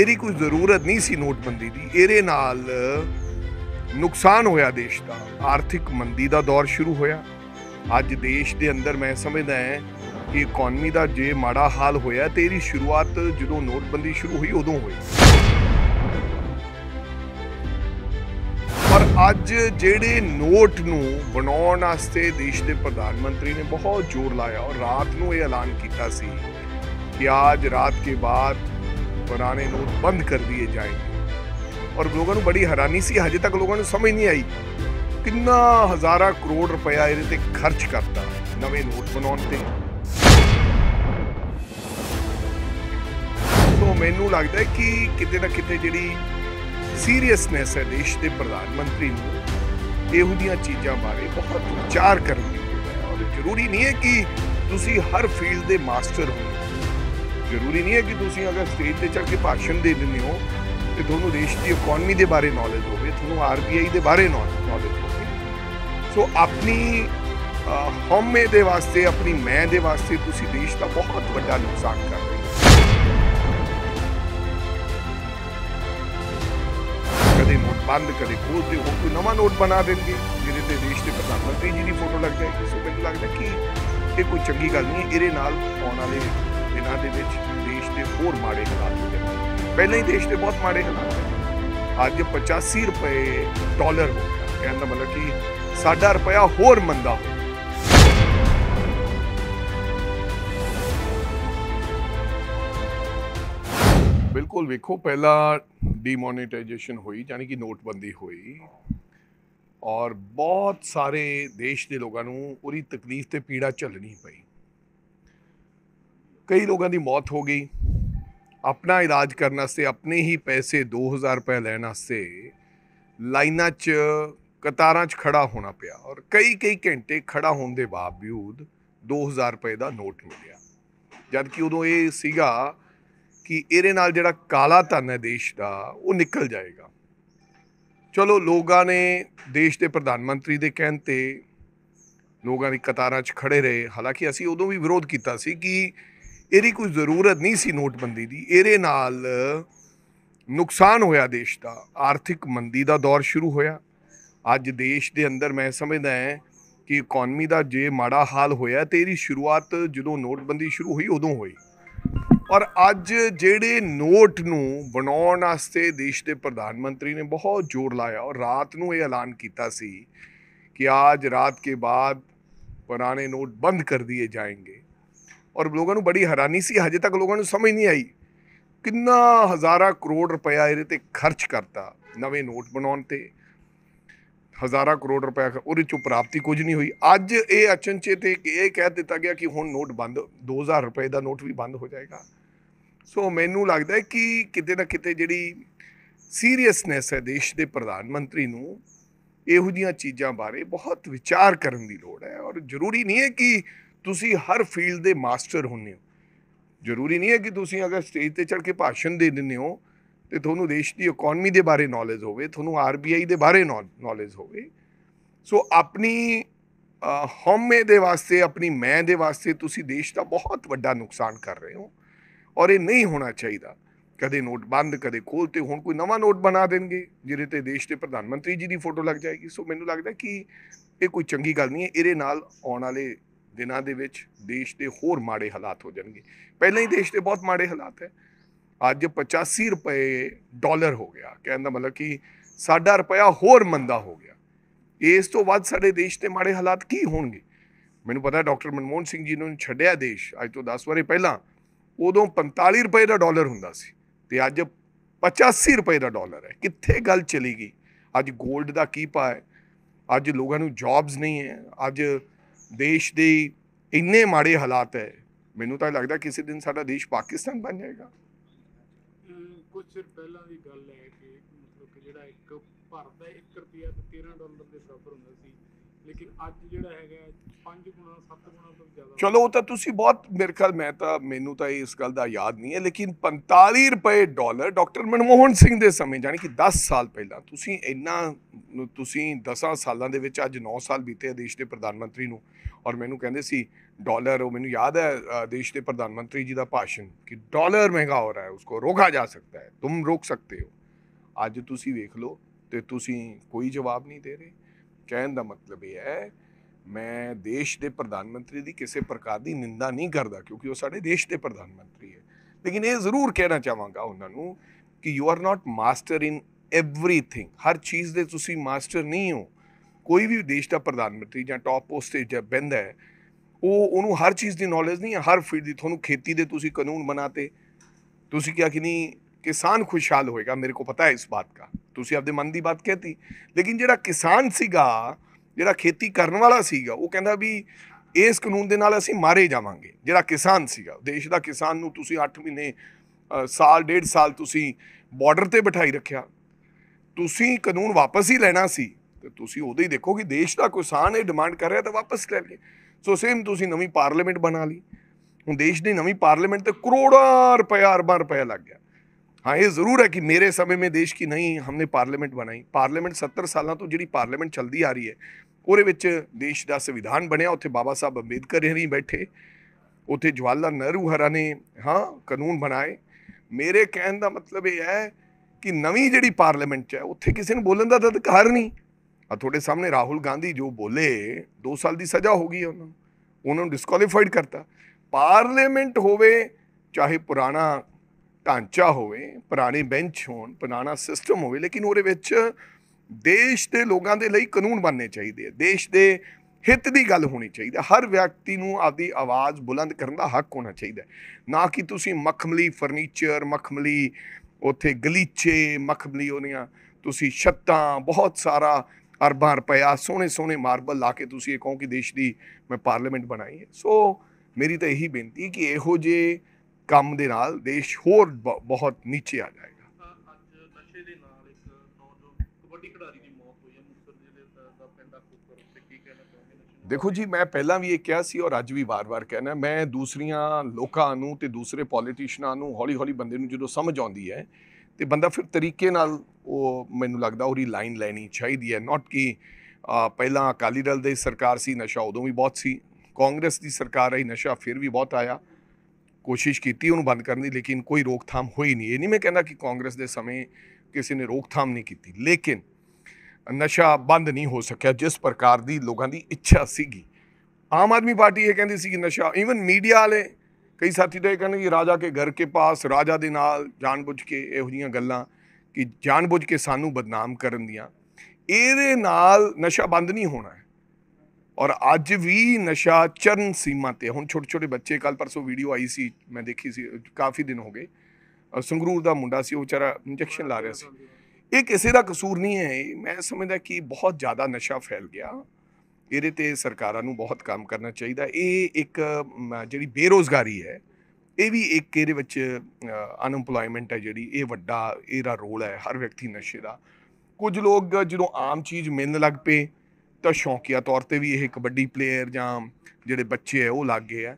ਇਹਦੀ ਕੋਈ ਜ਼ਰੂਰਤ ਨਹੀਂ ਸੀ ਨੋਟਬੰਦੀ ਦੀ ਇਹਦੇ ਨਾਲ ਨੁਕਸਾਨ ਹੋਇਆ ਦੇਸ਼ ਦਾ ਆਰਥਿਕ ਮੰਦੀ ਦਾ ਦੌਰ ਸ਼ੁਰੂ ਹੋਇਆ ਅੱਜ ਦੇਸ਼ ਦੇ ਅੰਦਰ ਮੈਂ ਸਮਝਦਾ ਹਾਂ ਕਿ ਇਕਨੋਮੀ ਦਾ ਜੇ ਮਾੜਾ ਹਾਲ ਹੋਇਆ ਤੇ ਇਹਦੀ ਸ਼ੁਰੂਆਤ ਜਦੋਂ ਨੋਟਬੰਦੀ ਸ਼ੁਰੂ ਹੋਈ ਉਦੋਂ ਹੋਈ ਪਰ ਅੱਜ ਜਿਹੜੇ ਨੋਟ ਨੂੰ ਬਣਾਉਣ ਵਾਸਤੇ ਦੇਸ਼ ਦੇ ਪ੍ਰਧਾਨ ਮੰਤਰੀ ਨੇ ਬਹੁਤ ਜ਼ੋਰ ਲਾਇਆ ਔਰ ਰਾਤ ਨੂੰ ਇਹ ਐਲਾਨ ਕੀਤਾ ਸੀ ਕਿ ਅੱਜ ਰਾਤ ਕੇ ਬਾਅਦ ਪੁਰਾਣੇ ਨੋਟ ਬੰਦ ਕਰ ਦਿਏ ਜਾਏਗੇ ਔਰ ਲੋਕਾਂ ਨੂੰ ਬੜੀ ਹੈਰਾਨੀ ਸੀ ਹਜੇ ਤੱਕ ਲੋਕਾਂ ਨੂੰ ਸਮਝ ਨਹੀਂ ਆਈ ਕਿੰਨਾ ਹਜ਼ਾਰਾਂ ਕਰੋੜ ਰੁਪਇਆ ਇਹਦੇ ਤੇ ਖਰਚ ਕਰਤਾ ਨਵੇਂ ਨੋਟ ਬਣਾਉਣ ਤੇ ਤੋਂ ਮੈਨੂੰ ਲੱਗਦਾ ਕਿ ਕਿਤੇ ਨਾ ਕਿਤੇ ਜਿਹੜੀ ਸੀਰੀਅਸਨੈਸ ਹੈ ਦੇਸ਼ ਦੇ ਪ੍ਰਧਾਨ ਮੰਤਰੀ ਨੂੰ ਇਹੋ ਜੀਆਂ ਚੀਜ਼ਾਂ ਬਾਰੇ ਬਹੁਤ ਵਿਚਾਰ ਕਰਨੀ ਹੈ ਔਰ ਜ਼ਰੂਰੀ ਨਹੀਂ ਹੈ ਕਿ ਤੁਸੀਂ ਹਰ ਫੀਲਡ ਦੇ ਮਾਸਟਰ ਹੋ ਜ਼ਰੂਰੀ ਨਹੀਂ ਹੈ ਕਿ ਤੁਸੀਂ ਅਗਰ ਸਟੇਜ ਤੇ ਚੜ ਕੇ ਭਾਸ਼ਣ ਦੇ ਦਿੰਦੇ ਹੋ ਤੇ ਤੁਹਾਨੂੰ ਦੇਸ਼ ਦੀ ਇਕਨੋਮੀ ਦੇ ਬਾਰੇ ਨੌਲੇਜ ਹੋਵੇ ਤੁਹਾਨੂੰ ਆਰਬੀਆਈ ਦੇ ਬਾਰੇ ਨੌਲੇਜ ਹੋਵੇ ਸੋ ਆਪਣੀ ਹਮੇ ਦੇ ਵਾਸਤੇ ਆਪਣੀ ਮੈਂ ਦੇ ਵਾਸਤੇ ਤੁਸੀਂ ਦੇਸ਼ ਦਾ ਬਹੁਤ ਵੱਡਾ ਨੁਕਸਾਨ ਕਰ ਰਹੇ ਹੋ ਕਦੇ ਨੋਟ ਬੰਦ ਕਦੇ ਖੋਲਦੇ ਹੋ ਕੋਈ ਨਵਾਂ ਨੋਟ ਬਣਾ ਦੇਣਗੇ ਜਿਹਦੇ ਤੇ ਦੇਸ਼ ਦੇ ਪ੍ਰਧਾਨ ਮੰਤਰੀ ਜੀ ਦੀ ਫੋਟੋ ਲੱਗ ਜਾਏ ਸੋ ਮੈਨੂੰ ਲੱਗਦਾ ਕਿ ਇਹ ਕੋਈ ਚੰਗੀ ਗੱਲ ਨਹੀਂ ਇਹਦੇ ਨਾਲ ਆਉਣ ਵਾਲੇ ਦਿਨਾਂ ਦੇ ਵਿੱਚ ਦੇਸ਼ ਦੇ ਹੋਰ ਮਾੜੇ ਹਾਲਾਤ ਹੋ ਗਏ ਪਹਿਲਾਂ ਹੀ ਦੇਸ਼ ਦੇ ਬਹੁਤ ਮਾੜੇ ਹਾਲਾਤ ਹੈ ਅੱਜ 85 ਰੁਪਏ ਡਾਲਰ ਹੋ ਗਿਆ ਕਹਿੰਦਾ ਦਾ ਮਤਲਬ ਕਿ ਸਾਡਾ ਰੁਪਇਆ ਹੋਰ ਮੰਦਾ ਹੋ ਬਿਲਕੁਲ ਵੇਖੋ ਪਹਿਲਾਂ ਡੀਮੋਨੇਟਾਈਜੇਸ਼ਨ ਹੋਈ ਯਾਨੀ ਕਿ ਨੋਟਬੰਦੀ ਹੋਈ ਔਰ ਬਹੁਤ ਸਾਰੇ ਦੇਸ਼ ਦੇ ਲੋਕਾਂ ਨੂੰ ਪੂਰੀ ਤਕਲੀਫ ਤੇ ਪੀੜਾ ਝੱਲਣੀ ਪਈ ਕਈ ਲੋਕਾਂ ਦੀ ਮੌਤ ਹੋ ਗਈ ਆਪਣਾ ਇਲਾਜ ਕਰਨ ਵਾਸਤੇ ਆਪਣੇ ਹੀ ਪੈਸੇ 2000 ਰੁਪਏ ਲੈਣ ਵਾਸਤੇ ਲਾਈਨਾਂ 'ਚ ਕਤਾਰਾਂ 'ਚ ਖੜਾ ਹੋਣਾ ਪਿਆ ਔਰ ਕਈ ਕਈ ਘੰਟੇ ਖੜਾ ਹੋਣ ਦੇ ਬਾਵਜੂਦ 2000 ਰੁਪਏ ਦਾ ਨੋਟ ਮਿਲਿਆ ਜਦ ਕਿ ਉਦੋਂ ਇਹ ਸੀਗਾ ਕਿ ਇਹਦੇ ਨਾਲ ਜਿਹੜਾ ਕਾਲਾ ਧਨ ਹੈ ਦੇਸ਼ ਦਾ ਉਹ ਨਿਕਲ ਜਾਏਗਾ ਚਲੋ ਲੋਕਾਂ ਨੇ ਦੇਸ਼ ਦੇ ਪ੍ਰਧਾਨ ਮੰਤਰੀ ਦੇ ਕਹਿਣ ਤੇ ਲੋਕਾਂ ਦੀ ਕਤਾਰਾਂ 'ਚ ਖੜੇ ਰਹੇ ਹਾਲਾਂਕਿ ਅਸੀਂ ਉਦੋਂ ਵੀ ਵਿਰੋਧ ਕੀਤਾ ਸੀ ਕਿ ਇਹਦੀ ਕੋਈ ਜ਼ਰੂਰਤ ਨਹੀਂ ਸੀ ਨੋਟਬੰਦੀ ਦੀ ਇਹਦੇ ਨਾਲ ਨੁਕਸਾਨ ਹੋਇਆ ਦੇਸ਼ ਦਾ ਆਰਥਿਕ ਮੰਦੀ ਦਾ ਦੌਰ ਸ਼ੁਰੂ ਹੋਇਆ ਅੱਜ ਦੇਸ਼ ਦੇ ਅੰਦਰ ਮੈਂ ਸਮਝਦਾ ਹਾਂ ਕਿ ਇਕਨੋਮੀ ਦਾ ਜੇ ਮਾੜਾ ਹਾਲ ਹੋਇਆ ਤੇ ਇਹਦੀ ਸ਼ੁਰੂਆਤ ਜਦੋਂ ਨੋਟਬੰਦੀ ਸ਼ੁਰੂ ਹੋਈ ਉਦੋਂ ਹੋਈ ਔਰ ਅੱਜ ਜਿਹੜੇ ਨੋਟ ਨੂੰ ਬਣਾਉਣ ਵਾਸਤੇ ਦੇਸ਼ ਦੇ ਪ੍ਰਧਾਨ ਮੰਤਰੀ ਨੇ ਬਹੁਤ ਜ਼ੋਰ ਲਾਇਆ ਔਰ ਰਾਤ ਨੂੰ ਇਹ ਐਲਾਨ ਕੀਤਾ ਸੀ ਕਿ ਅੱਜ ਰਾਤ ਕੇ ਬਾਅਦ ਪੁਰਾਣੇ ਨੋਟ ਬੰਦ ਕਰ ਦਿਏ ਜਾਣਗੇ ਔਰ ਲੋਕਾਂ ਨੂੰ ਬੜੀ ਹੈਰਾਨੀ ਸੀ ਹਜੇ ਤੱਕ ਲੋਕਾਂ ਨੂੰ ਸਮਝ ਨਹੀਂ ਆਈ ਕਿੰਨਾ ਹਜ਼ਾਰਾਂ ਕਰੋੜ ਰੁਪਇਆ ਇਹਦੇ ਤੇ ਖਰਚ ਕਰਤਾ ਨਵੇਂ ਨੋਟ ਬਣਾਉਣ ਤੇ ਹਜ਼ਾਰਾਂ ਕਰੋੜ ਰੁਪਇਆ ਉਹਦੇ ਚੋਂ ਪ੍ਰਾਪਤੀ ਕੁਝ ਨਹੀਂ ਹੋਈ ਅੱਜ ਇਹ ਅਚਨਚੇ ਤੇ ਇਹ ਕਹਿ ਦਿੱਤਾ ਗਿਆ ਕਿ ਹੁਣ ਨੋਟ ਬੰਦ 2000 ਰੁਪਏ ਦਾ ਨੋਟ ਵੀ ਬੰਦ ਹੋ ਜਾਏਗਾ ਸੋ ਮੈਨੂੰ ਲੱਗਦਾ ਹੈ ਕਿ ਕਿਤੇ ਨਾ ਕਿਤੇ ਜਿਹੜੀ ਸੀਰੀਅਸਨੈਸ ਹੈ ਦੇਸ਼ ਦੇ ਪ੍ਰਧਾਨ ਮੰਤਰੀ ਨੂੰ ਇਹੋ ਜੀਆਂ ਚੀਜ਼ਾਂ ਬਾਰੇ ਬਹੁਤ ਵਿਚਾਰ ਕਰਨ ਦੀ ਲੋੜ ਹੈ ਔਰ ਜ਼ਰੂਰੀ ਨਹੀਂ ਹੈ ਕਿ ਤੁਸੀਂ ਹਰ ਫੀਲਡ ਦੇ ਮਾਸਟਰ ਹੁੰਨੇ ਹੋ ਜ਼ਰੂਰੀ ਨਹੀਂ ਹੈ ਕਿ ਤੁਸੀਂ ਅਗਰ ਸਟੇਜ ਤੇ ਚੜ ਕੇ ਭਾਸ਼ਣ ਦੇ ਦਿੰਦੇ ਹੋ ਤੇ ਤੁਹਾਨੂੰ ਦੇਸ਼ ਦੀ ਇਕਨੋਮੀ ਦੇ ਬਾਰੇ ਨੌਲੇਜ ਹੋਵੇ ਤੁਹਾਨੂੰ ਆਰਬੀਆਈ ਦੇ ਬਾਰੇ ਨੌਲੇਜ ਹੋਵੇ ਸੋ ਆਪਣੀ ਹਮੇ ਦੇ ਵਾਸਤੇ ਆਪਣੀ ਮੈਂ ਦੇ ਵਾਸਤੇ ਤੁਸੀਂ ਦੇਸ਼ ਦਾ ਬਹੁਤ ਵੱਡਾ ਨੁਕਸਾਨ ਕਰ ਰਹੇ ਹੋ ਔਰ ਇਹ ਨਹੀਂ ਹੋਣਾ ਚਾਹੀਦਾ ਕਦੇ ਨੋਟ ਬੰਦ ਕਦੇ ਖੋਲਤੇ ਹੁਣ ਕੋਈ ਨਵਾਂ ਨੋਟ ਬਣਾ ਦੇਣਗੇ ਜਿਹਦੇ ਤੇ ਦੇਸ਼ ਦੇ ਪ੍ਰਧਾਨ ਮੰਤਰੀ ਜੀ ਦੀ ਫੋਟੋ ਲੱਗ ਜਾਏਗੀ ਸੋ ਮੈਨੂੰ ਲੱਗਦਾ ਕਿ ਇਹ ਕੋਈ ਚੰਗੀ ਗੱਲ ਨਹੀਂ ਹੈ ਇਹਦੇ ਨਾਲ ਆਉਣ ਵਾਲੇ ਦਿਨਾਂ ਦੇ ਵਿੱਚ ਦੇਸ਼ ਦੇ ਹੋਰ ਮਾੜੇ ਹਾਲਾਤ ਹੋ ਜਾਣਗੇ ਪਹਿਲਾਂ ਹੀ ਦੇਸ਼ ਦੇ ਬਹੁਤ ਮਾੜੇ ਹਾਲਾਤ ਹੈ ਅੱਜ 85 ਰੁਪਏ ਡਾਲਰ ਹੋ ਗਿਆ ਕਹਿਣ ਦਾ ਮਤਲਬ ਕਿ ਸਾਡਾ ਰੁਪਇਆ ਹੋਰ ਮੰਦਾ ਹੋ ਗਿਆ ਇਸ ਤੋਂ ਵੱਧ ਸਾਡੇ ਦੇਸ਼ ਦੇ ਮਾੜੇ ਹਾਲਾਤ ਕੀ ਹੋਣਗੇ ਮੈਨੂੰ ਪਤਾ ਡਾਕਟਰ ਮਨਮੋਹਨ ਸਿੰਘ ਜੀ ਨੇ ਛੱਡਿਆ ਦੇਸ਼ ਅੱਜ ਤੋਂ 10 ਵਾਰੇ ਪਹਿਲਾਂ ਉਦੋਂ 45 ਰੁਪਏ ਦਾ ਡਾਲਰ ਹੁੰਦਾ ਸੀ ਤੇ ਅੱਜ 85 ਰੁਪਏ ਦਾ ਡਾਲਰ ਹੈ ਕਿੱਥੇ ਗੱਲ ਚਲੀ ਗਈ ਅੱਜ 골ਡ ਦਾ ਕੀ ਪਾ ਹੈ ਅੱਜ ਲੋਕਾਂ ਨੂੰ ਜੌਬਸ ਨਹੀਂ ਹੈ ਅੱਜ ਦੇਸ਼ ਦੀ ਇੰਨੇ ਮਾੜੇ ਹਾਲਾਤ ਹੈ ਮੈਨੂੰ ਤਾਂ ਲੱਗਦਾ ਕਿਸੇ ਦਿਨ ਸਾਡਾ ਦੇਸ਼ ਪਾਕਿਸਤਾਨ ਬਣ ਜਾਏਗਾ ਕੁਝ ਚਿਰ ਪਹਿਲਾਂ ਦੀ ਗੱਲ ਹੈ ਕਿ ਮਤਲਬ ਕਿ ਜਿਹੜਾ ਇੱਕ ਭਾਰਤ ਦਾ 1 ਰੁਪਿਆ ਤੇ 13 ਡਾਲਰ ਦੇ ਬਰਾਬਰ ਹੁੰਦਾ ਸੀ ਲੇਕਿਨ ਅੱਜ ਜਿਹੜਾ ਹੈਗਾ 5 ਗੁਣਾ 7 ਗੁਣਾ ਤੋਂ ਜ਼ਿਆਦਾ ਚਲੋ ਉਹ ਤਾਂ ਤੁਸੀਂ ਬਹੁਤ ਮੇਰੇ ਖਿਆਲ ਮੈਂ ਤਾਂ ਮੈਨੂੰ ਤਾਂ ਇਸ ਗੱਲ ਦਾ ਯਾਦ ਨਹੀਂ ਹੈ ਲੇਕਿਨ 45 ਰੁਪਏ ਡਾਲਰ ਡਾਕਟਰ ਮਨਮੋਹਨ ਸਿੰਘ ਦੇ ਸਮੇਂ ਜਾਨੀ ਕਿ 10 ਸਾਲ ਪਹਿਲਾਂ ਤੁਸੀਂ ਇੰਨਾ ਤੁਸੀਂ 10 ਸਾਲਾਂ ਦੇ ਵਿੱਚ ਅੱਜ 9 ਸਾਲ ਬੀਤੇ ਦੇਸ਼ ਦੇ ਪ੍ਰਧਾਨ ਮੰਤਰੀ ਨੂੰ ਔਰ ਮੈਨੂੰ ਕਹਿੰਦੇ ਸੀ ਡਾਲਰ ਉਹ ਮੈਨੂੰ ਯਾਦ ਹੈ ਦੇਸ਼ ਦੇ ਪ੍ਰਧਾਨ ਮੰਤਰੀ ਜੀ ਦਾ ਭਾਸ਼ਣ ਕਿ ਡਾਲਰ ਮਹਿੰਗਾ ਹੋ ਰਿਹਾ ਹੈ ਉਸਕੋ ਰੋਕਾ ਜਾ ਸਕਦਾ ਹੈ ਤੁਮ ਰੋਕ ਸਕਤੇ ਹੋ ਅੱਜ ਤੁਸੀਂ ਵੇਖ ਲਓ ਤੇ ਤੁਸੀਂ ਕੋਈ ਜਵਾਬ ਨਹੀਂ ਦੇ ਰਹੇ ਕਹਿਣ ਦਾ ਮਤਲਬ ਇਹ ਹੈ ਮੈਂ ਦੇਸ਼ ਦੇ ਪ੍ਰਧਾਨ ਮੰਤਰੀ ਦੀ ਕਿਸੇ ਪ੍ਰਕਾਰ ਦੀ ਨਿੰਦਾ ਨਹੀਂ ਕਰਦਾ ਕਿਉਂਕਿ ਉਹ ਸਾਡੇ ਦੇਸ਼ ਦੇ ਪ੍ਰਧਾਨ ਮੰਤਰੀ ਹੈ ਲੇਕਿਨ ਇਹ ਜ਼ਰੂਰ ਕਹਿਣਾ ਚਾਹਾਂਗਾ ਉਹਨਾਂ ਨੂੰ ਕਿ you are not master in everything ਹਰ ਚੀਜ਼ ਦੇ ਤੁਸੀਂ ਮਾਸਟਰ ਨਹੀਂ ਹੋ ਕੋਈ ਵੀ ਦੇਸ਼ ਦਾ ਪ੍ਰਧਾਨ ਮੰਤਰੀ ਜਾਂ ਟਾਪ ਪੋਸਟ ਤੇ ਜਦ ਬੰਦਾ ਹੈ ਉਹ ਉਹਨੂੰ ਹਰ ਚੀਜ਼ ਦੀ ਨੌਲੇਜ ਨਹੀਂ ਹੈ ਹਰ ਫੀਲਡ ਦੀ ਤੁਹਾਨੂੰ ਖੇਤੀ ਦੇ ਤੁਸੀਂ ਕਾਨੂੰਨ ਬਣਾਤੇ ਤੁਸੀਂ ਕਿਹਾ ਕਿ ਨਹੀਂ ਕਿਸਾਨ ਖੁਸ਼ਹਾਲ ਹੋਏਗਾ ਮੇਰੇ ਕੋ ਪਤਾ ਹੈ ਇਸ ਬਾਤ ਦਾ ਤੁਸੀਂ ਆਪਦੇ ਮਨ ਦੀ ਬਾਤ ਕਹਤੀ ਲੇਕਿਨ ਜਿਹੜਾ ਕਿਸਾਨ ਸੀਗਾ ਜਿਹੜਾ ਖੇਤੀ ਕਰਨ ਵਾਲਾ ਸੀਗਾ ਉਹ ਕਹਿੰਦਾ ਵੀ ਇਸ ਕਾਨੂੰਨ ਦੇ ਨਾਲ ਅਸੀਂ ਮਾਰੇ ਜਾਵਾਂਗੇ ਜਿਹੜਾ ਕਿਸਾਨ ਸੀਗਾ ਦੇਸ਼ ਦਾ ਕਿਸਾਨ ਨੂੰ ਤੁਸੀਂ 8 ਮਹੀਨੇ ਸਾਲ ਡੇਢ ਸਾਲ ਤੁਸੀਂ ਬਾਰਡਰ ਤੇ ਬਿਠਾਈ ਰੱਖਿਆ ਤੁਸੀਂ ਕਾਨੂੰਨ ਵਾਪਸ ਹੀ ਲੈਣਾ ਸੀ ਤੇ ਤੁਸੀਂ ਉਹਦੇ ਹੀ ਦੇਖੋ ਕਿ ਦੇਸ਼ ਦਾ ਕਿਸਾਨ ਇਹ ਡਿਮਾਂਡ ਕਰ ਰਿਹਾ ਤਾਂ ਵਾਪਸ ਲੈ ਲਈ ਸੋ ਸੇਮ ਤੁਸੀਂ ਨਵੀਂ ਪਾਰਲੀਮੈਂਟ ਬਣਾ ਲਈ ਹੁਣ ਦੇਸ਼ ਦੀ ਨਵੀਂ ਪਾਰਲੀਮੈਂਟ ਤੇ ਕਰੋੜਾਂ ਰੁਪਏ ਅਰਬਾਂ ਰੁਪਏ ਲੱਗ ਗਿਆ ਹਾਂ ਇਹ ਜ਼ਰੂਰ ਹੈ ਕਿ ਮੇਰੇ ਸਮੇਂ में ਦੇਸ਼ ਕੀ ਨਹੀਂ ਹਮਨੇ ਪਾਰਲੀਮੈਂਟ ਬਣਾਈ ਪਾਰਲੀਮੈਂਟ 70 ਸਾਲਾਂ ਤੋਂ ਜਿਹੜੀ ਪਾਰਲੀਮੈਂਟ ਚੱਲਦੀ ਆ ਰਹੀ ਹੈ ਉਹਦੇ ਵਿੱਚ ਦੇਸ਼ ਦਾ ਸੰਵਿਧਾਨ ਬਣਿਆ ਉੱਥੇ ਬਾਬਾ ਸਾਹਿਬ ਅੰਬੇਦਕਰ ਹੀ ਨਹੀਂ ਬੈਠੇ ਉੱਥੇ ਜਵਾਲਾ ਨਹਿਰੂ ਹਰਾ ਨੇ ਹਾਂ ਕਾਨੂੰਨ ਬਣਾਏ ਮੇਰੇ ਕਹਿਣ ਦਾ ਮਤਲਬ ਇਹ ਹੈ ਕਿ ਨਵੀਂ ਜਿਹੜੀ ਪਾਰਲੀਮੈਂਟ 'ਚ ਹੈ ਉੱਥੇ ਕਿਸੇ ਨੂੰ ਬੋਲਣ ਦਾ ਅਧਿਕਾਰ ਨਹੀਂ ਆ ਤੁਹਾਡੇ ਸਾਹਮਣੇ ਰਾਹੁਲ ਗਾਂਧੀ ਜੋ ਬੋਲੇ 2 ਸਾਲ ਦੀ ਸਜ਼ਾ ਹੋ ਗਈ ਉਹਨਾਂ ਨੂੰ ਉਹਨਾਂ ਨੂੰ ਡਿਸਕੁਆਲੀਫਾਈਡ ਕਰਤਾ ਪਾਰਲੀਮੈਂਟ ਹੋਵੇ ਚਾਹੇ ਪੁਰਾਣਾ ਢਾਂਚਾ ਹੋਵੇ ਪੁਰਾਣੇ ਬੈਂਚ ਹੋਣ ਪੁਰਾਣਾ ਸਿਸਟਮ ਹੋਵੇ ਲੇਕਿਨ ਉਹਦੇ ਵਿੱਚ ਦੇਸ਼ ਦੇ ਲੋਕਾਂ ਦੇ ਲਈ ਕਾਨੂੰਨ ਬਣਨੇ ਚਾਹੀਦੇ ਆ ਦੇਸ਼ ਦੇ ਹਿੱਤ ਦੀ ਗੱਲ ਹੋਣੀ ਚਾਹੀਦੀ ਹੈ ਹਰ ਵਿਅਕਤੀ ਨੂੰ ਆਪਦੀ ਆਵਾਜ਼ ਬੁਲੰਦ ਕਰਨ ਦਾ ਹੱਕ ਹੋਣਾ ਚਾਹੀਦਾ ਨਾ ਕਿ ਤੁਸੀਂ ਮਖਮਲੀ ਫਰਨੀਚਰ ਮਖਮਲੀ ਉਥੇ ਗਲੀਚੇ ਮਖਮਲੀ ਉਹਨੀਆਂ ਤੁਸੀਂ ਛੱਤਾਂ ਬਹੁਤ ਸਾਰਾ ਅਰਬਾਂ ਰੁਪਇਆ ਸੋਹਣੇ ਸੋਹਣੇ ਮਾਰਬਲ ਲਾ ਕੇ ਤੁਸੀਂ ਇਹ ਕਹੋ ਕਿ ਦੇਸ਼ ਦੀ ਮੈਂ ਪਾਰਲੀਮੈਂਟ ਬਣਾਈ ਹੈ ਸੋ ਮੇਰੀ ਤਾਂ ਇਹੀ ਬੇਨਤੀ ਕਿ ਇਹੋ ਜੇ ਕੰਮ ਦੇ ਨਾਲ ਦੇਸ਼ ਹੋਰ ਬਹੁਤ ਨੀਚੇ ਆ ਜਾਏਗਾ ਦੇਖੋ ਜੀ ਮੈਂ ਪਹਿਲਾਂ ਵੀ ਇਹ ਕਿਹਾ ਸੀ ਔਰ ਅੱਜ ਵੀ ਵਾਰ-ਵਾਰ ਕਹਿਣਾ ਮੈਂ ਦੂਸਰੀਆਂ ਲੋਕਾਂ ਨੂੰ ਤੇ ਦੂਸਰੇ ਪੋਲੀਟੀਸ਼ੀਨਾਂ ਨੂੰ ਹੌਲੀ-ਹੌਲੀ ਬੰਦੇ ਨੂੰ ਜਦੋਂ ਸਮਝ ਆਉਂਦੀ ਹੈ ਤੇ ਬੰਦਾ ਫਿਰ ਤਰੀਕੇ ਨਾਲ ਉਹ ਮੈਨੂੰ ਲੱਗਦਾ ਉਹਦੀ ਲਾਈਨ ਲੈਣੀ ਚਾਹੀਦੀ ਹੈ ਨਾਟ ਕਿ ਪਹਿਲਾਂ ਅਕਾਲੀ ਦਲ ਦੇ ਸਰਕਾਰ ਸੀ ਨਸ਼ਾ ਉਦੋਂ ਵੀ ਬਹੁਤ ਸੀ ਕਾਂਗਰਸ ਦੀ ਸਰਕਾਰ ਆਈ ਨਸ਼ਾ ਫਿਰ ਵੀ ਬਹੁਤ ਆਇਆ ਕੋਸ਼ਿਸ਼ ਕੀਤੀ ਉਹਨੂੰ ਬੰਦ ਕਰਨ ਦੀ ਲੇਕਿਨ ਕੋਈ ਰੋਕਥਾਮ ਹੋਈ ਨਹੀਂ ਇਹ ਨਹੀਂ ਮੈਂ ਕਹਿੰਦਾ ਕਿ ਕਾਂਗਰਸ ਦੇ ਸਮੇਂ ਕਿਸੇ ਨੇ ਰੋਕਥਾਮ ਨਹੀਂ ਕੀਤੀ ਲੇਕਿਨ ਨਸ਼ਾ ਬੰਦ ਨਹੀਂ ਹੋ ਸਕਿਆ ਜਿਸ ਪ੍ਰਕਾਰ ਦੀ ਲੋਕਾਂ ਦੀ ਇੱਛਾ ਸੀਗੀ ਆਮ ਆਦਮੀ ਪਾਰਟੀ ਇਹ ਕਹਿੰਦੀ ਸੀ ਕਿ ਨਸ਼ਾ ਇਵਨ ਮੀਡੀਆ ਵਾਲੇ ਕਈ ਸਾਥੀ ਤਾਂ ਇਹ ਕਹਿੰਦੇ ਕਿ ਰਾਜਾ ਕੇ ਘਰ ਕੇ ਪਾਸ ਰਾਜਾ ਦੇ ਨਾਲ ਜਾਣਬੁੱਝ ਕੇ ਇਹੋ ਜੀਆਂ ਗੱਲਾਂ ਕਿ ਜਾਣਬੁੱਝ ਕੇ ਸਾਨੂੰ ਬਦਨਾਮ ਕਰਨ ਦੀਆਂ ਇਹਦੇ ਨਾਲ ਨਸ਼ਾ ਬੰਦ ਨਹੀਂ ਹੋਣਾ ਹੈ ਔਰ ਅੱਜ ਵੀ ਨਸ਼ਾ ਚਰਨ ਸੀਮਾ ਤੇ ਹੁਣ ਛੋਟੇ ਛੋਟੇ ਬੱਚੇ ਕੱਲ ਪਰਸੋਂ ਵੀਡੀਓ ਆਈ ਸੀ ਮੈਂ ਦੇਖੀ ਸੀ ਕਾਫੀ ਦਿਨ ਹੋ ਗਏ ਸੰਗਰੂਰ ਦਾ ਮੁੰਡਾ ਸੀ ਉਹ ਵਿਚਾਰਾ ਇੰਜੈਕਸ਼ਨ ਲਾ ਰਿਹਾ ਸੀ ਇਹ ਕਿਸੇ ਦਾ ਕਸੂਰ ਨਹੀਂ ਹੈ ਮੈਂ ਸਮਝਦਾ ਕਿ ਬਹੁਤ ਜ਼ਿਆਦਾ ਨਸ਼ਾ ਫੈਲ ਗਿਆ ਇਹਦੇ ਤੇ ਸਰਕਾਰਾਂ ਨੂੰ ਬਹੁਤ ਕੰਮ ਕਰਨਾ ਚਾਹੀਦਾ ਇਹ ਇੱਕ ਜਿਹੜੀ ਬੇਰੋਜ਼ਗਾਰੀ ਹੈ ਇਹ ਵੀ ਇੱਕ ਇਹਦੇ ਵਿੱਚ ਅਨਪਲੋਇਮੈਂਟ ਹੈ ਜਿਹੜੀ ਇਹ ਵੱਡਾ ਇਹਦਾ ਰੋਲ ਹੈ ਹਰ ਵਿਅਕਤੀ ਨਸ਼ੇ ਦਾ ਕੁਝ ਲੋਕ ਜਦੋਂ ਆਮ ਚੀਜ਼ ਮਿਲਣ ਲੱਗ ਪਏ ਤਾਂ ਸ਼ੌਂਕੀਆ ਤੌਰ ਤੇ ਵੀ ਇਹ ਕਬੱਡੀ ਪਲੇਅਰ ਜਾਂ ਜਿਹੜੇ ਬੱਚੇ ਆ ਉਹ ਲੱਗੇ ਆ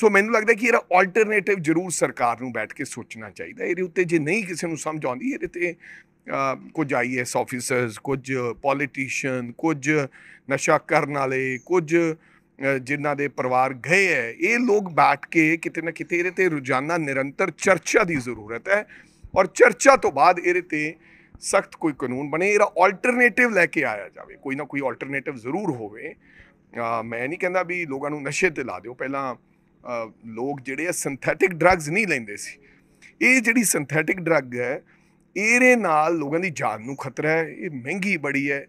ਸੋ ਮੈਨੂੰ ਲੱਗਦਾ ਕਿ ਇਹਦਾ ਆਲਟਰਨੇਟਿਵ ਜ਼ਰੂਰ ਸਰਕਾਰ ਨੂੰ ਬੈਠ ਕੇ ਸੋਚਣਾ ਚਾਹੀਦਾ ਇਹਦੇ ਉੱਤੇ ਜੇ ਨਹੀਂ ਕਿਸੇ ਨੂੰ ਸਮਝ ਆਉਂਦੀ ਇਹਦੇ ਤੇ ਕੁਝ ਆਈਐਸ ਆਫੀਸਰਸ ਕੁਝ ਪੋਲੀਟੀਸ਼ੀਅਨ ਕੁਝ ਨਸ਼ਾ ਕਰਨ ਵਾਲੇ ਕੁਝ ਜਿਨ੍ਹਾਂ ਦੇ ਪਰਿਵਾਰ ਗਏ ਐ ਇਹ ਲੋਕ ਬੈਠ ਕੇ ਕਿਤੇ ਨਾ ਕਿਤੇ ਇਹਦੇ ਤੇ ਰੋਜ਼ਾਨਾ ਨਿਰੰਤਰ ਚਰਚਾ ਦੀ ਜ਼ਰੂਰਤ ਹੈ ਔਰ ਚਰਚਾ ਤੋਂ ਬਾਅਦ ਇਹਦੇ ਤੇ ਸਖਤ ਕੋਈ ਕਾਨੂੰਨ ਬਣੇ ਇਹਦਾ ਆਲਟਰਨੇਟਿਵ ਲੈ ਕੇ ਆਇਆ ਜਾਵੇ ਕੋਈ ਨਾ ਕੋਈ ਆਲਟਰਨੇਟਿਵ ਜ਼ਰੂਰ ਹੋਵੇ ਮੈਂ ਨਹੀਂ ਕਹਿੰਦਾ ਵੀ ਲੋਕਾਂ ਨੂੰ ਨਸ਼ੇ ਤੇ ਲਾ ਦਿਓ ਪਹਿਲਾਂ ਲੋਕ ਜਿਹੜੇ ਆ ਸਿੰਥੈਟਿਕ ਡਰੱਗਸ ਨਹੀਂ ਲੈਂਦੇ ਸੀ ਇਹ ਜਿਹੜੀ ਸਿੰਥੈਟਿਕ ਡਰੱਗ ਹੈ ਇਹਦੇ ਨਾਲ ਲੋਕਾਂ ਦੀ ਜਾਨ ਨੂੰ ਖਤਰਾ ਹੈ ਇਹ ਮਹਿੰਗੀ ਬੜੀ ਹੈ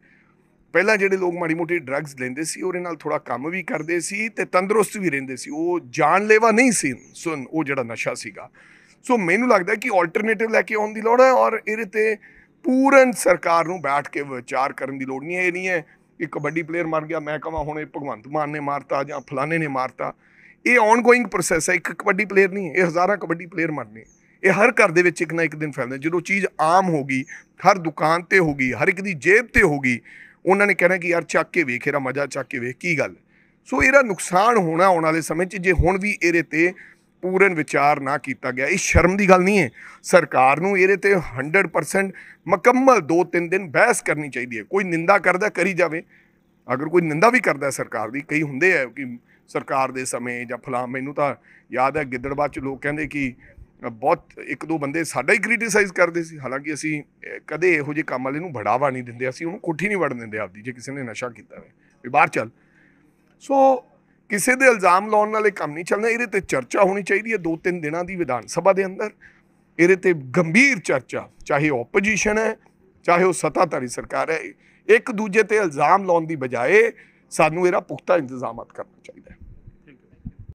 ਪਹਿਲਾਂ ਜਿਹੜੇ ਲੋਕ ਮਾੜੀ ਮੋਟੀ ਡਰੱਗਸ ਲੈਂਦੇ ਸੀ ਉਹਦੇ ਨਾਲ ਥੋੜਾ ਕੰਮ ਵੀ ਕਰਦੇ ਸੀ ਤੇ ਤੰਦਰੁਸਤ ਵੀ ਰਹਿੰਦੇ ਸੀ ਉਹ ਜਾਨਲੇਵਾ ਨਹੀਂ ਸੀ ਸੁਣ ਉਹ ਜਿਹੜਾ ਨਸ਼ਾ ਸੀਗਾ ਸੋ ਮੈਨੂੰ ਲੱਗਦਾ ਕਿ ਆਲਟਰਨੇਟਿਵ ਲੈ ਕੇ ਆਉਣ ਦੀ ਲੋੜ ਹੈ ਔਰ ਇਹਦੇ ਤੇ ਪੂਰਨ ਸਰਕਾਰ ਨੂੰ ਬੈਠ ਕੇ ਵਿਚਾਰ ਕਰਨ ਦੀ ਲੋੜ ਨਹੀਂ ਹੈ ਇਹ ਨਹੀਂ ਹੈ ਕਿ ਕਬੱਡੀ ਪਲੇਅਰ ਮਰ ਗਿਆ ਮੈਂ ਕਹਾਂ ਹੁਣ ਇਹ ਭਗਵੰਤ ਮਾਨ ਨੇ ਮਾਰਤਾ ਜਾਂ ਫਲਾਣੇ ਨੇ ਮਾਰਤਾ ਇਹ ਆਨਗੋਇੰਗ ਪ੍ਰੋਸੈਸ ਹੈ ਇੱਕ ਕਬੱਡੀ ਪਲੇਅਰ ਨਹੀਂ ਇਹ ਹਜ਼ਾਰਾਂ ਕਬੱਡੀ ਪਲੇਅਰ ਮਰਨੇ ਇਹ ਹਰ ਘਰ ਦੇ ਵਿੱਚ ਇੱਕ ਨਾ ਇੱਕ ਦਿਨ ਫੈਲਦਾ ਜਦੋਂ ਚੀਜ਼ ਆਮ ਹੋ ਗਈ ਹਰ ਦੁਕਾਨ ਤੇ ਹੋ ਗਈ ਹਰ ਇੱਕ ਦੀ ਜੇਬ ਤੇ ਹੋ ਗਈ ਉਹਨਾਂ ਨੇ ਕਹਿਣਾ ਕਿ ਯਾਰ ਚੱਕ ਕੇ ਵੇਖ ਇਹਦਾ ਮਜ਼ਾ ਚੱਕ ਕੇ ਵੇਖ ਕੀ ਗੱਲ ਸੋ ਇਹਦਾ ਨੁਕਸਾਨ ਹੋਣਾ ਆਉਣ ਵਾਲੇ ਸਮੇਂ 'ਚ ਜੇ ਹੁਣ ਵੀ ਇਹਦੇ ਤੇ ਪੂਰਨ ਵਿਚਾਰ ਨਾ ਕੀਤਾ ਗਿਆ ਇਹ ਸ਼ਰਮ ਦੀ ਗੱਲ ਨਹੀਂ ਹੈ ਸਰਕਾਰ ਨੂੰ ਇਹਦੇ ਤੇ 100% ਮੁਕੰਮਲ 2-3 ਦਿਨ ਬਹਿਸ ਕਰਨੀ ਚਾਹੀਦੀ ਹੈ ਕੋਈ ਨਿੰਦਾ ਕਰਦਾ ਕਰੀ ਜਾਵੇ ਅਗਰ ਕੋਈ ਨਿੰਦਾ ਵੀ ਕਰਦਾ ਸਰਕਾਰ ਦੀ ਕਈ ਹੁੰਦੇ ਆ ਕਿ ਸਰਕਾਰ ਦੇ ਸਮੇਂ ਜਾਂ ਫਲਾਂ ਮੈਨੂੰ ਤਾਂ ਯਾਦ ਹੈ ਗਿੱਦੜਬਾਚ ਚ ਲੋਕ ਕਹਿੰਦੇ ਕਿ ਬਹੁਤ ਇੱਕ ਦੋ ਬੰਦੇ ਸਾਡਾ ਹੀ ਕ੍ਰਿਟਿਸਾਈਜ਼ ਕਰਦੇ ਸੀ ਹਾਲਾਂਕਿ ਅਸੀਂ ਕਦੇ ਇਹੋ ਜਿਹੇ ਕੰਮ ਵਾਲੇ ਨੂੰ ਬੜਾਵਾ ਨਹੀਂ ਦਿੰਦੇ ਅਸੀਂ ਉਹਨੂੰ ਕੋਠੀ ਨਹੀਂ ਵੜਨ ਦਿੰਦੇ ਆਪਦੀ ਜੇ ਕਿਸੇ ਨੇ ਨਸ਼ਾ ਕੀਤਾ ਹੋਵੇ ਵੀ ਬਾਹਰ ਚੱਲ ਸੋ ਕਿਸੇ ਦੇ ਇਲਜ਼ਾਮ ਲਾਉਣ ਵਾਲੇ ਕੰਮ ਨਹੀਂ ਚੱਲਣਾ ਇਹਦੇ ਤੇ ਚਰਚਾ ਹੋਣੀ ਚਾਹੀਦੀ ਹੈ ਦੋ ਤਿੰਨ ਦਿਨਾਂ ਦੀ ਵਿਧਾਨ ਸਭਾ ਦੇ ਅੰਦਰ ਇਹਦੇ ਤੇ ਗੰਭੀਰ ਚਰਚਾ ਚਾਹੇ ਆਪੋਜੀਸ਼ਨ ਹੈ ਚਾਹੇ ਉਹ ਸੱਤਾਧਾਰੀ ਸਰਕਾਰ ਹੈ ਇੱਕ ਦੂਜੇ ਤੇ ਇਲਜ਼ਾਮ ਲਾਉਣ ਦੀ ਬਜਾਏ ਸਾਨੂੰ ਇਹਦਾ ਪੁਖਤਾ ਇੰਤਜ਼ਾਮਤ ਕਰਨਾ ਚਾਹੀਦਾ